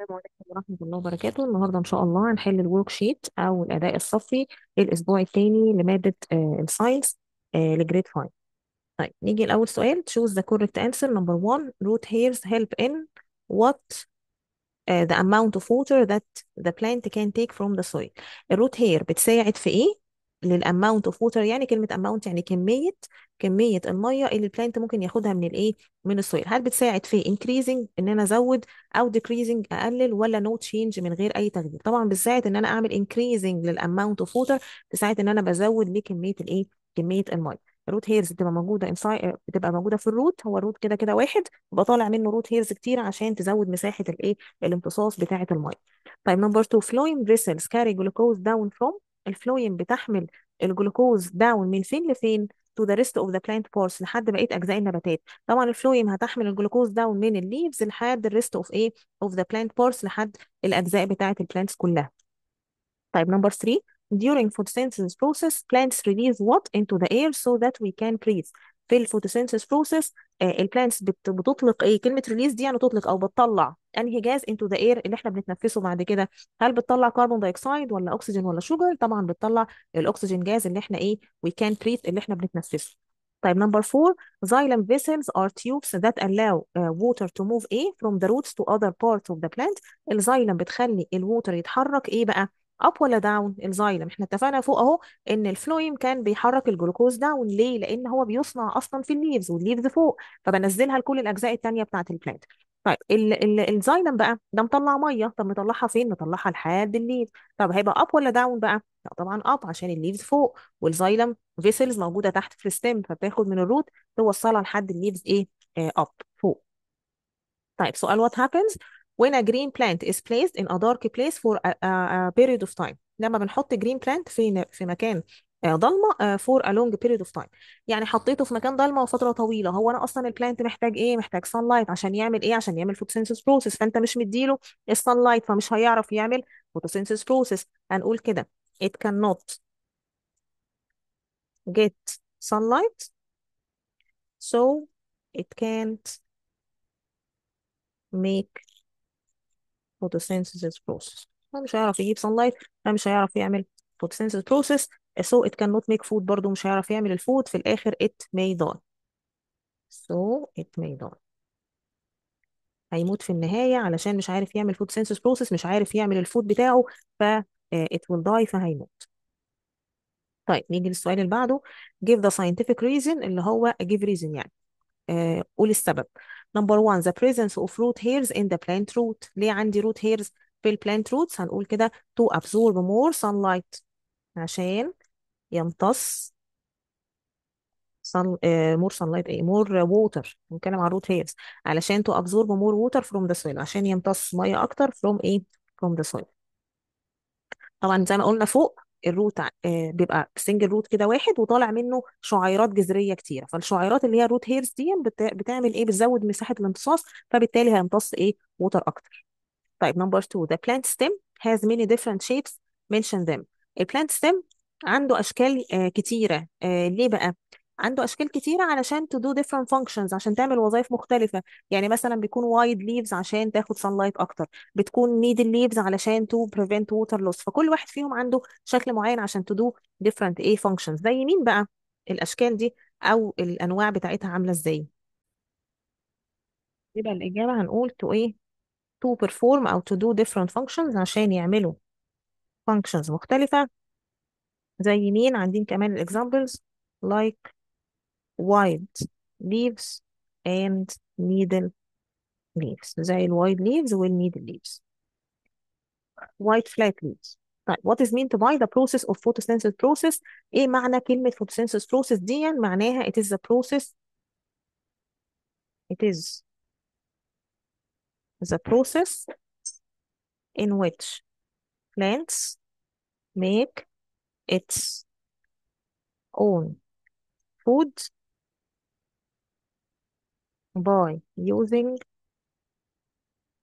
السلام عليكم ورحمة الله وبركاته النهاردة إن شاء الله هنحل الورك شيت أو الأداء الصفي الأسبوع الثاني لمادة الساينس لجريد 5 طيب نيجي لأول سؤال choose the correct answer number one root hairs help in what آه، the amount of water that the plant can take from the soil الروت هير بتساعد في إيه للاماونت اوف ووتر يعني كلمه اماونت يعني كميه كميه الميه اللي البلانت ممكن ياخدها من الايه من السويل هل بتساعد في انكريزنج ان انا ازود او ديكريزنج اقلل ولا نو no تشينج من غير اي تغيير طبعا بتساعد ان انا اعمل انكريزنج للاماونت اوف ووتر بتساعد ان انا بزود لكميه الايه كميه الميه الروت هيرز بتبقى موجوده انسايد بتبقى موجوده في الروت هو الروت كده كده واحد يبقى طالع منه روت هيرز كتير عشان تزود مساحه الايه الامتصاص بتاعه الميه طيب نمبر 2 فلوين بريسلز كاري جلوكوز داون فروم الفلوين بتحمل الجلوكوز داون من فين لفين to the rest of the plant parts لحد بقيه اجزاء النباتات طبعا الفلويم هتحمل الجلوكوز داون من الليفز لحد الريست اوف ايه اوف ذا بلانت بورس لحد الاجزاء بتاعه البلانتس كلها طيب نمبر 3 during photosynthesis process plants release what into the air so that we can breathe في الفوتوسينثيس process آه، البلانتس بتطلق ايه كلمه ريليز دي يعني تطلق او بتطلع انهي جاز انتو ذا اير اللي احنا بنتنفسه بعد كده هل بتطلع كربون دايوكسيد ولا اكسجين ولا شوجر طبعا بتطلع الاكسجين جاز اللي احنا ايه وي كان بريث اللي احنا بنتنفسه طيب نمبر 4 زايلم فيسلز ار تيوبس ذات الاو ووتر تو موف ايه from the roots to other parts of the plant الزايلم بتخلي الووتر يتحرك ايه بقى اب ولا داون الزايلم احنا اتفقنا فوق اهو ان الفلويم كان بيحرك الجلوكوز داون ليه لان هو بيصنع اصلا في الليفز والليفز فوق فبنزلها لكل الاجزاء التانية بتاعه البلانت طيب الزايلم بقى ده مطلع ميه طب مطلعها فين مطلعها لحد الليف طب هيبقى اب ولا داون بقى لا طبعا اب عشان الليفز فوق والزايلم فيسلز موجوده تحت في الستيم فبتاخد من الروت توصلها لحد الليفز ايه اب آه، فوق طيب سؤال وات هابنز when a green plant is placed in a dark place for a, a, a period of time لما بنحط green plant في في مكان ضلمه for a long period of time يعني حطيته في مكان ضلمه وفتره طويله هو انا اصلا البلانت محتاج ايه محتاج sunlight عشان يعمل ايه عشان يعمل photosynthesis process فانت مش مديله السان sunlight فمش هيعرف يعمل photosynthesis process هنقول كده it cannot get sunlight so it can't make photosynthesis process فمش هيعرف يجيب sunlight فمش هيعرف يعمل photosynthesis process so it cannot make food برضه مش هيعرف يعمل الفود في الآخر it may die so it may die هيموت في النهاية علشان مش عارف يعمل photosynthesis process مش عارف يعمل الفود بتاعه ف it will die فهيموت طيب نيجي للسؤال اللي بعده give the scientific reason اللي هو give reason يعني آه قول السبب نمبر 1 the presence of root hairs in the plant root ليه عندي root hairs في plant roots هنقول كده to absorb more sunlight عشان يمتص sun, uh, more sunlight ايه more water بنتكلم عن root hairs علشان to absorb more water from the soil عشان يمتص ميه اكتر from ايه from the soil طبعا زي ما قلنا فوق الروت آه، بيبقى سنجل روت كده واحد وطالع منه شعيرات جذريه كتيره فالشعيرات اللي هي الروت هيرز دي بتعمل ايه بتزود مساحه الامتصاص فبالتالي هيمتص ايه ووتر اكتر طيب نمبر 2 ذا بلانت ستيم هاز ميني ديفرنت شيبس منشن ذم البلانت ستيم عنده اشكال آه، كتيره آه، ليه بقى عنده اشكال كتيره علشان to do different functions عشان تعمل وظائف مختلفه يعني مثلا بيكون وايد ليفز عشان تاخد sunlight اكتر بتكون needle leaves علشان to prevent water loss فكل واحد فيهم عنده شكل معين عشان to do different ايه functions زي مين بقى الاشكال دي او الانواع بتاعتها عامله ازاي يبقى الاجابه هنقول to ايه to perform او to do different functions عشان يعملوا functions مختلفه زي مين عندين كمان الاكزامبلز لايك like wild leaves and needle leaves زي الوايد leaves needle leaves white flat leaves طيب what is meant by the process of photosynthesis process ايه معنى كلمة photosynthesis process دي معناها it is the process it is the process in which plants make its own food by using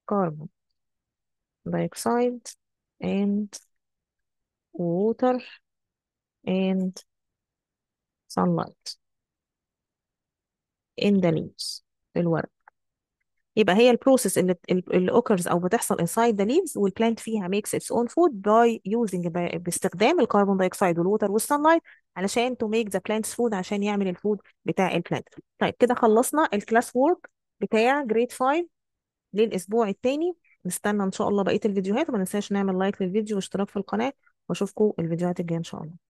carbon dioxide and water and sunlight in the leaves, will work. يبقى هي البروسيس اللي اللي اوكرز او بتحصل انسايد ذا ليفز والبلانت فيها ميكس اتس اون فود باي يوزنج باستخدام الكربون دايوكسيد والووتر والسان لايت علشان تو ميك ذا بلانتس فود عشان يعمل الفود بتاع البلانت طيب كده خلصنا الكلاس وورك بتاع جريد 5 للاسبوع الثاني نستنى ان شاء الله بقيه الفيديوهات وما ننساش نعمل لايك للفيديو واشتراك في القناه واشوفكم الفيديوهات الجايه ان شاء الله